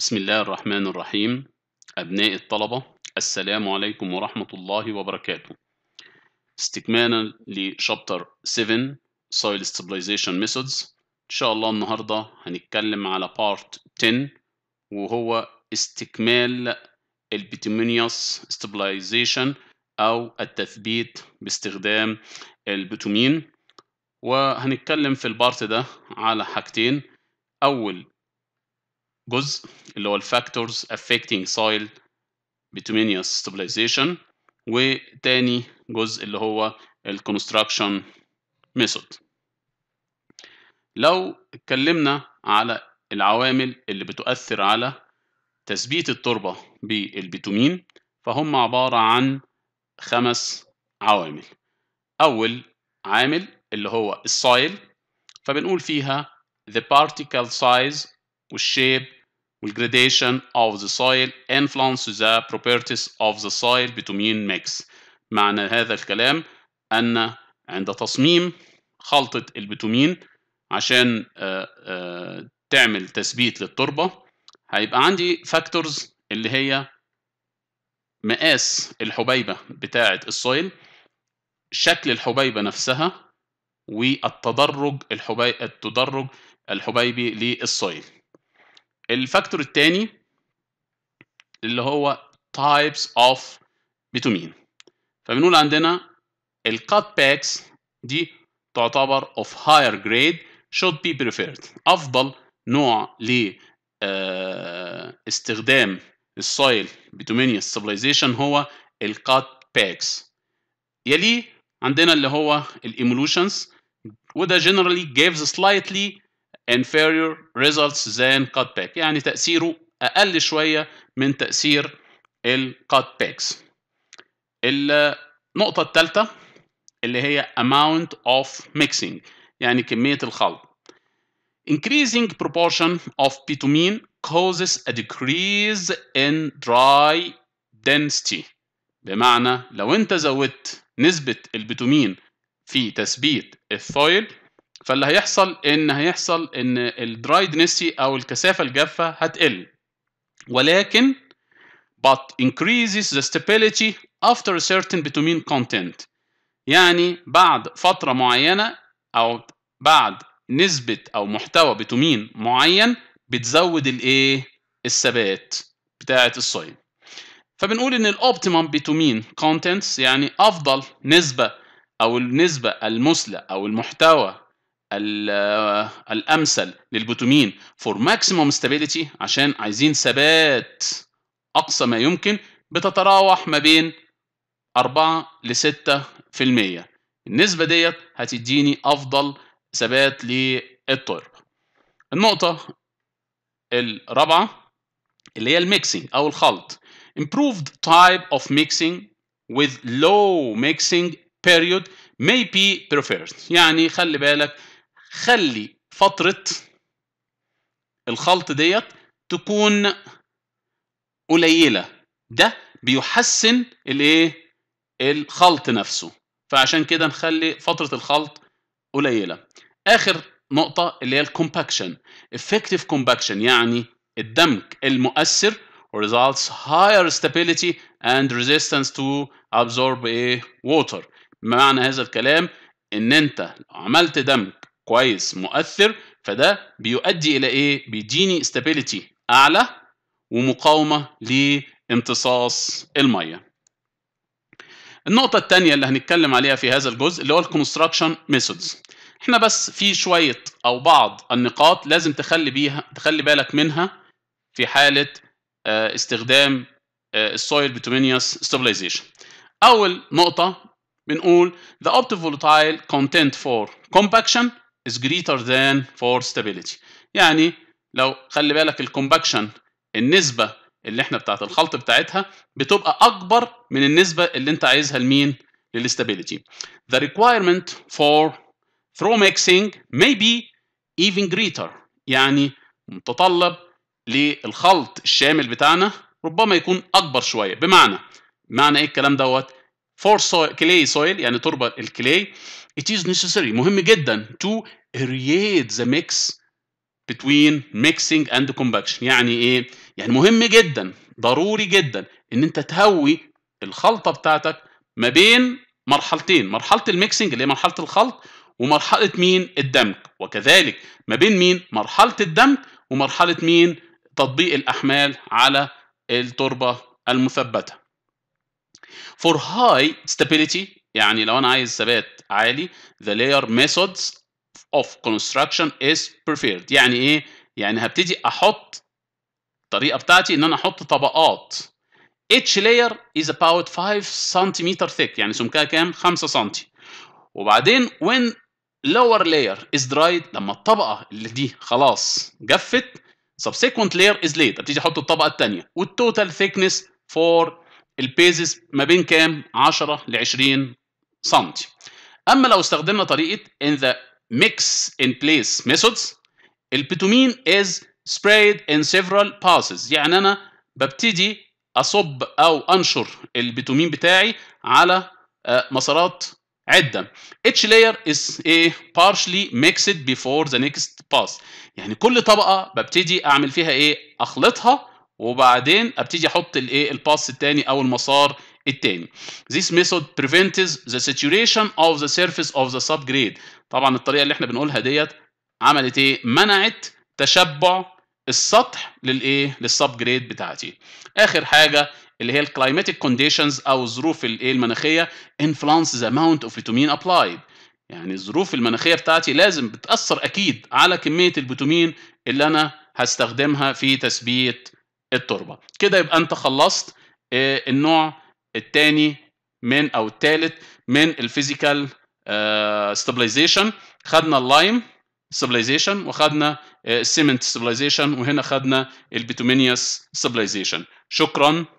بسم الله الرحمن الرحيم أبناء الطلبة السلام عليكم ورحمة الله وبركاته استكمالا لشابتر 7 Soil Stabilization Methods إن شاء الله النهاردة هنتكلم على Part 10 وهو استكمال البيتومينيوس Stabilization أو التثبيت باستخدام البيتومين وهنتكلم في البارت ده على حاجتين أول جزء اللي هو الفاكتورز affecting soil bituminous stabilization وتاني جزء اللي هو الكونستراكشن ميثود لو اتكلمنا على العوامل اللي بتؤثر على تثبيت التربة بالبيتومين فهم عبارة عن خمس عوامل أول عامل اللي هو السايل فبنقول فيها the particle size والشيب والgradation اوف ذا سويل انفلونس ذا بروبرتيز اوف ذا سويل بتومين ميكس معنى هذا الكلام أن عند تصميم خلطة البتومين عشان آه، آه، تعمل تثبيت للتربة هيبقى عندي فاكتورز اللي هي مقاس الحبيبة بتاعة السويل شكل الحبيبة نفسها والتدرج الحبي... التدرج الحبيبي للسويل الفاكتور الثاني اللي هو types of بتومين فبنقول عندنا الكات باكس دي تعتبر of higher grade should be preferred افضل نوع ل آه، استخدام السويل بيتومينيوس سبلايزيشن هو الكات باكس يليه عندنا اللي هو الايمولوشنز وده generally gives slightly inferior results than cut back يعني تأثيره أقل شوية من تأثير cut backs النقطة الثالثة اللي هي amount of mixing يعني كمية الخلط increasing proportion of bitumen causes a decrease in dry density بمعنى لو انت زودت نسبة البيتومين في تثبيت الثويل فاللي هيحصل ان هيحصل ان الدرايدنسي او الكثافه الجافه هتقل ولكن but increases the stability after a certain bitumen content يعني بعد فتره معينه او بعد نسبه او محتوى بتومين معين بتزود الايه الثبات بتاعه الصيد فبنقول ان الاوبتيمم بتومين كونتنتس يعني افضل نسبه او النسبه المثلى او المحتوى آه، الامثل للبوتومين فور ماكسيموم ستابيليتي عشان عايزين ثبات اقصى ما يمكن بتتراوح ما بين 4 ل 6% النسبه ديت هتديني افضل ثبات للتربه النقطه الرابعه اللي هي الميكسينج او الخلط improved type of mixing with low mixing period may be preferred يعني خلي بالك خلي فترة الخلط ديت تكون قليلة ده بيحسن الايه الخلط نفسه فعشان كده نخلي فترة الخلط قليلة آخر نقطة اللي هي الكومباكشن effective compaction يعني الدمج المؤثر results higher stability and resistance to absorb water بمعنى هذا الكلام ان انت عملت دمج كويس مؤثر فده بيؤدي الى ايه بيديني استابيليتي اعلى ومقاومه لامتصاص الميه النقطة الثانية اللي هنتكلم عليها في هذا الجزء اللي هو الكونستراكشن ميثودز احنا بس في شوية او بعض النقاط لازم تخلي بيها تخلي بالك منها في حالة آه، استخدام السويل بيتومينيوس ستابلايزيشن اول نقطة بنقول the volatile content for compaction is greater than for stability يعني لو خلي بالك الكومباكشن النسبه اللي احنا بتاعت الخلط بتاعتها بتبقى اكبر من النسبه اللي انت عايزها لمين للاستابيليتي the requirement for throw mixing may be even greater يعني متطلب للخلط الشامل بتاعنا ربما يكون اكبر شويه بمعنى معنى ايه الكلام دوت for soil, clay soil يعني تربة الكلاي it is necessary مهم جدا to aerate the mix between mixing and compaction يعني ايه يعني مهم جدا ضروري جدا ان انت تهوي الخلطة بتاعتك ما بين مرحلتين مرحلة الميكسنج اللي هي مرحلة الخلط ومرحلة مين الدمج وكذلك ما بين مين مرحلة الدمج ومرحلة مين تطبيق الأحمال على التربة المثبتة For high stability يعني لو انا عايز ثبات عالي the layer methods of construction is preferred يعني ايه يعني هبتدي احط الطريقه بتاعتي ان انا احط طبقات each layer is about 5 cm thick يعني سمكها كام 5 سم وبعدين when lower layer is dried لما الطبقه اللي دي خلاص جفت subsequent layer is laid ابتدي احط الطبقه الثانيه والتوتال thickness for البيزس ما بين كام 10 ل 20 سم اما لو استخدمنا طريقه in the mix in place methods البيتومين is sprayed in several passes يعني انا ببتدي اصب او انشر البيتومين بتاعي على آه، مسارات عدة اتش layer is ايه partially mixed before the next pass يعني كل طبقة ببتدي أعمل فيها إيه أخلطها وبعدين ابتدي احط الايه الباس الثاني او المسار الثاني this method prevents the saturation of the surface of the subgrade طبعا الطريقه اللي احنا بنقولها ديت عملت ايه منعت تشبع السطح للايه للسب جريد بتاعتي اخر حاجه اللي هي الكلايماتيك كونديشنز او الظروف الايه المناخيه انفلانس ذا اماونت اوف بيتومين ابلايد يعني الظروف المناخيه بتاعتي لازم بتاثر اكيد على كميه البتومين اللي انا هستخدمها في تثبيت التربه كده يبقى انت خلصت آه، النوع الثاني من او الثالث من الفيزيكال ستابلايزيشن آه، خدنا اللايم ستابلايزيشن وخدنا آه، السيمنت ستابلايزيشن وهنا خدنا البيتومينيوس ستابلايزيشن شكرا